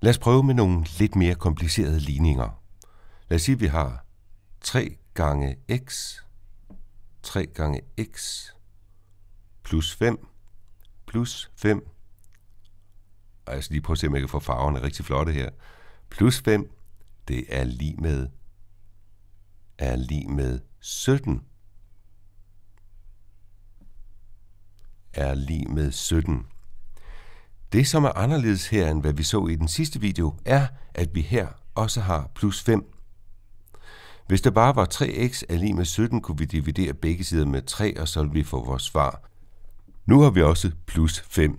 Lad os prøve med nogle lidt mere komplicerede ligninger. Lad os sige, at vi har 3 gange x, 3 gange x, plus 5, plus 5, og jeg skal lige prøve at se, om jeg kan få farverne rigtig flotte her, plus 5, det er lige med, er lige med 17, er lige med 17. Det, som er anderledes her, end hvad vi så i den sidste video, er, at vi her også har plus 5. Hvis der bare var 3x er lige med 17, kunne vi dividere begge sider med 3, og så ville vi få vores svar. Nu har vi også plus 5.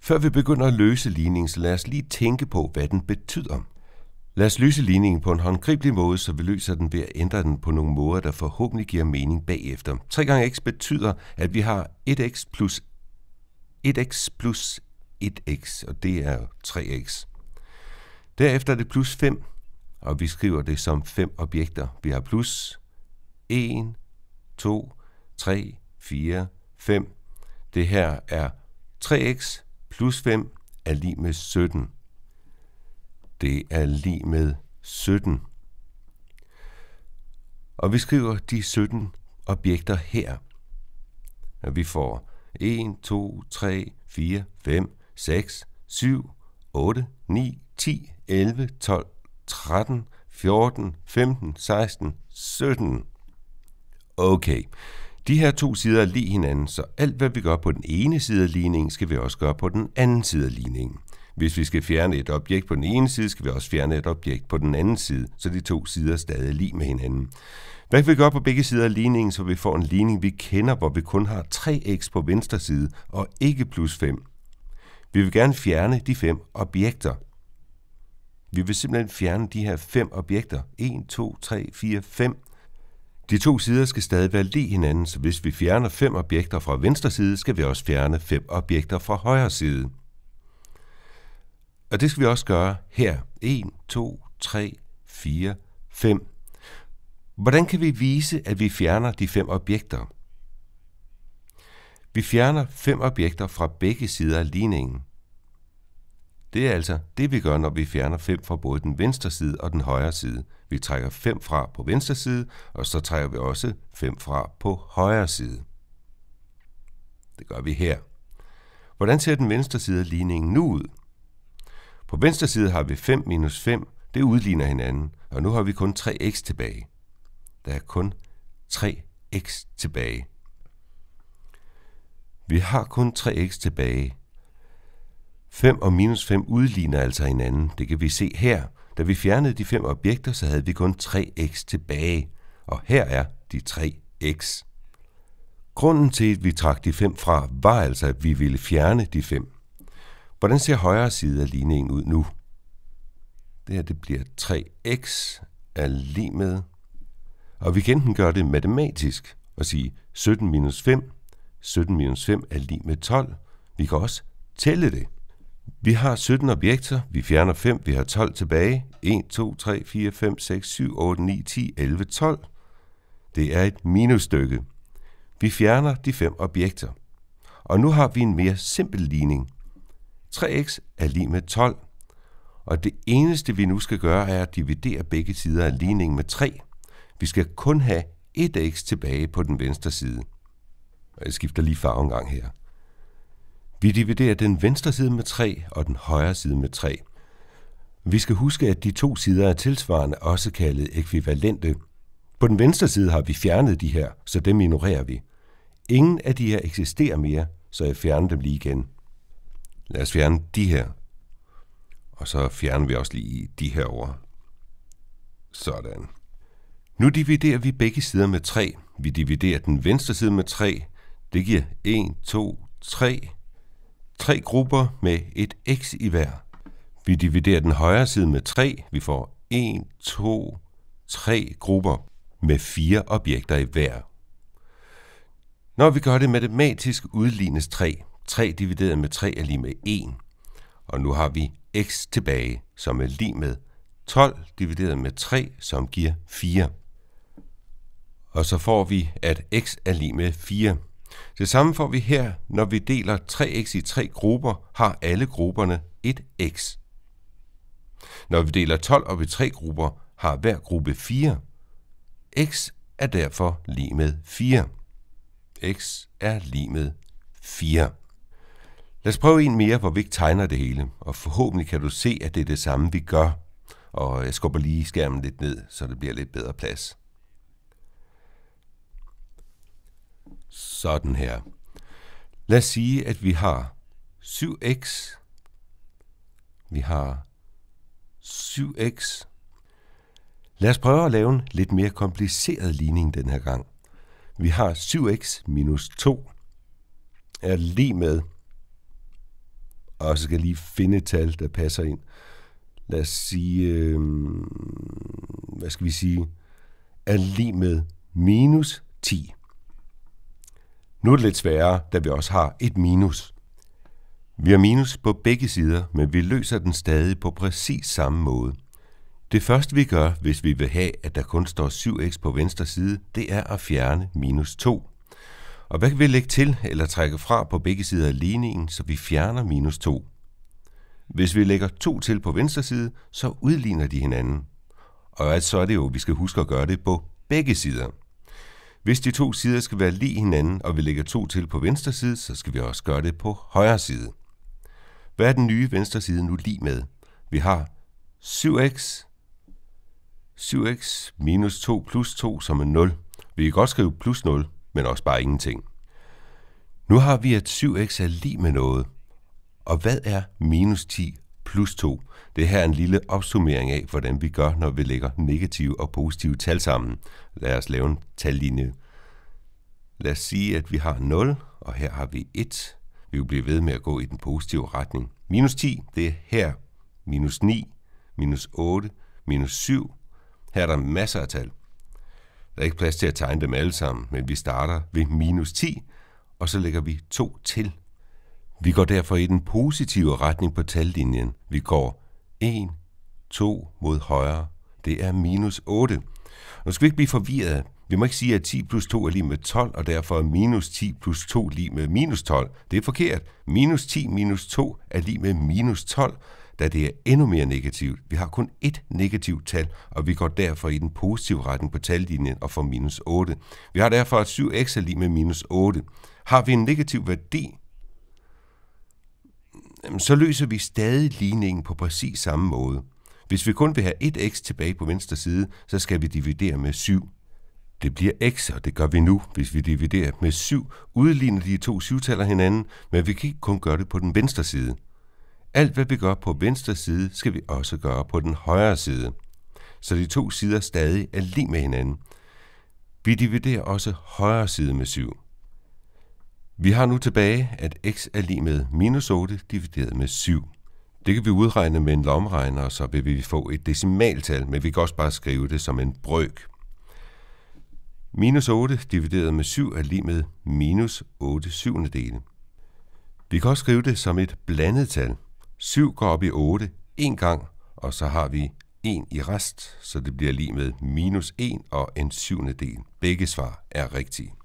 Før vi begynder at løse ligningen, så lad os lige tænke på, hvad den betyder. Lad os løse ligningen på en håndgribelig måde, så vi løser den ved at ændre den på nogle måder, der forhåbentlig giver mening bagefter. 3 gange x betyder, at vi har 1x plus 1x plus 1x, og det er 3x. Derefter er det plus 5, og vi skriver det som fem objekter. Vi har plus 1, 2, 3, 4, 5. Det her er 3x plus 5 er lige med 17. Det er lige med 17. Og vi skriver de 17 objekter her. Og vi får 1, 2, 3, 4, 5, 6, 7, 8, 9, 10, 11, 12, 13, 14, 15, 16, 17. Okay, de her to sider er lige hinanden, så alt hvad vi gør på den ene side af ligningen, skal vi også gøre på den anden side af ligningen. Hvis vi skal fjerne et objekt på den ene side, skal vi også fjerne et objekt på den anden side, så de to sider er stadig lige med hinanden. Hvad kan vi gøre på begge sider af ligningen, så vi får en ligning, vi kender, hvor vi kun har 3x på venstre side og ikke plus 5? Vi vil gerne fjerne de fem objekter. Vi vil simpelthen fjerne de her fem objekter. 1, 2, 3, 4, 5. De to sider skal stadig være lige hinanden, så hvis vi fjerner fem objekter fra venstre side, skal vi også fjerne fem objekter fra højre side. Og det skal vi også gøre her. 1, 2, 3, 4, 5. Hvordan kan vi vise, at vi fjerner de fem objekter? Vi fjerner fem objekter fra begge sider af ligningen. Det er altså det, vi gør, når vi fjerner 5 fra både den venstre side og den højre side. Vi trækker 5 fra på venstre side, og så trækker vi også 5 fra på højre side. Det gør vi her. Hvordan ser den venstre side af ligningen nu ud? På venstre side har vi 5 minus 5, det udligner hinanden, og nu har vi kun 3x tilbage. Der er kun 3x tilbage. Vi har kun 3x tilbage. 5 og minus 5 udligner altså hinanden. Det kan vi se her. Da vi fjernede de fem objekter, så havde vi kun 3x tilbage. Og her er de 3x. Grunden til, at vi trak de fem fra, var altså, at vi ville fjerne de fem. Hvordan ser højre side af ligningen ud nu? Det her det bliver 3x er lige med. Og vi kan enten gøre det matematisk og sige 17 minus 5 17 minus 5 er lige med 12. Vi kan også tælle det. Vi har 17 objekter, vi fjerner 5, vi har 12 tilbage. 1, 2, 3, 4, 5, 6, 7, 8, 9, 10, 11, 12. Det er et minusstykke. Vi fjerner de fem objekter. Og nu har vi en mere simpel ligning. 3x er lige med 12. Og det eneste vi nu skal gøre er at dividere begge sider af ligningen med 3. Vi skal kun have 1x tilbage på den venstre side og jeg skifter lige farve en gang her. Vi dividerer den venstre side med 3 og den højre side med 3. Vi skal huske, at de to sider er tilsvarende også kaldet ekvivalente. På den venstre side har vi fjernet de her, så dem ignorerer vi. Ingen af de her eksisterer mere, så jeg fjerner dem lige igen. Lad os fjerne de her. Og så fjerner vi også lige de her over. Sådan. Nu dividerer vi begge sider med 3. Vi dividerer den venstre side med 3, det giver 1, 2, 3. Tre grupper med et x i hver. Vi dividerer den højre side med 3. Vi får 1, 2, 3 grupper med fire objekter i hver. Når vi gør det matematisk udlignes 3. 3 divideret med 3 er lige med 1. Og nu har vi x tilbage, som er lige med 12 divideret med 3, som giver 4. Og så får vi, at x er lige med 4. Det samme får vi her, når vi deler 3x i tre grupper, har alle grupperne et x. Når vi deler 12 op i tre grupper, har hver gruppe 4. x er derfor lige med 4. x er lige med 4. Lad os prøve en mere, hvor vi ikke tegner det hele, og forhåbentlig kan du se, at det er det samme, vi gør. Og jeg skubber lige skærmen lidt ned, så det bliver lidt bedre plads. sådan her. Lad os sige, at vi har 7x, vi har 7x. Lad os prøve at lave en lidt mere kompliceret ligning den her gang. Vi har 7x minus 2 er lige med, og så skal jeg lige finde et tal, der passer ind. Lad os sige, øh, hvad skal vi sige, er lige med minus 10. Nu er det lidt sværere, da vi også har et minus. Vi har minus på begge sider, men vi løser den stadig på præcis samme måde. Det første vi gør, hvis vi vil have, at der kun står 7x på venstre side, det er at fjerne minus 2. Og hvad kan vi lægge til eller trække fra på begge sider af ligningen, så vi fjerner minus 2? Hvis vi lægger 2 til på venstre side, så udligner de hinanden. Og så er det jo, at vi skal huske at gøre det på begge sider. Hvis de to sider skal være lige hinanden, og vi lægger to til på venstre side, så skal vi også gøre det på højre side. Hvad er den nye venstre side nu lige med? Vi har 7x, 7x minus 2 plus 2 som er 0. Vi kan godt skrive plus 0, men også bare ingenting. Nu har vi, at 7x er lige med noget. Og hvad er minus 10 plus 2. Det her er en lille opsummering af, hvordan vi gør, når vi lægger negative og positive tal sammen. Lad os lave en tallinje. Lad os sige, at vi har 0, og her har vi 1. Vi vil blive ved med at gå i den positive retning. Minus 10, det er her. Minus 9, minus 8, minus 7. Her er der masser af tal. Der er ikke plads til at tegne dem alle sammen, men vi starter ved minus 10, og så lægger vi 2 til vi går derfor i den positive retning på tallinjen. Vi går 1, 2 mod højre. Det er minus 8. Nu skal vi ikke blive forvirret. Vi må ikke sige, at 10 plus 2 er lige med 12, og derfor er minus 10 plus 2 lige med minus 12. Det er forkert. Minus 10 minus 2 er lige med minus 12, da det er endnu mere negativt. Vi har kun ét negativt tal, og vi går derfor i den positive retning på tallinjen og får minus 8. Vi har derfor, at 7x er lige med minus 8. Har vi en negativ værdi, så løser vi stadig ligningen på præcis samme måde. Hvis vi kun vil have 1x tilbage på venstre side, så skal vi dividere med 7. Det bliver x, og det gør vi nu. Hvis vi dividerer med 7, udligner de to syvtaller hinanden, men vi kan ikke kun gøre det på den venstre side. Alt hvad vi gør på venstre side, skal vi også gøre på den højre side. Så de to sider stadig er lige med hinanden. Vi dividerer også højre side med 7. Vi har nu tilbage, at x er lige med minus 8 divideret med 7. Det kan vi udregne med en lomregner, og så vil vi få et decimaltal, men vi kan også bare skrive det som en brøk. Minus 8 divideret med 7 er lige med minus 8 syvende dele. Vi kan også skrive det som et blandet tal. 7 går op i 8 en gang, og så har vi 1 i rest, så det bliver lige med minus 1 og en syvende del. Begge svar er rigtige.